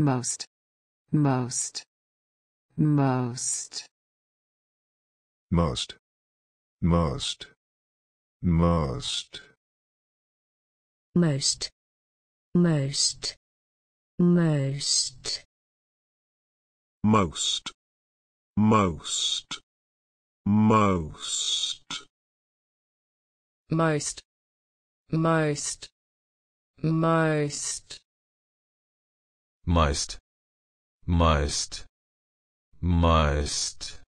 most most most most most most most most most most most most most most most must, must, must.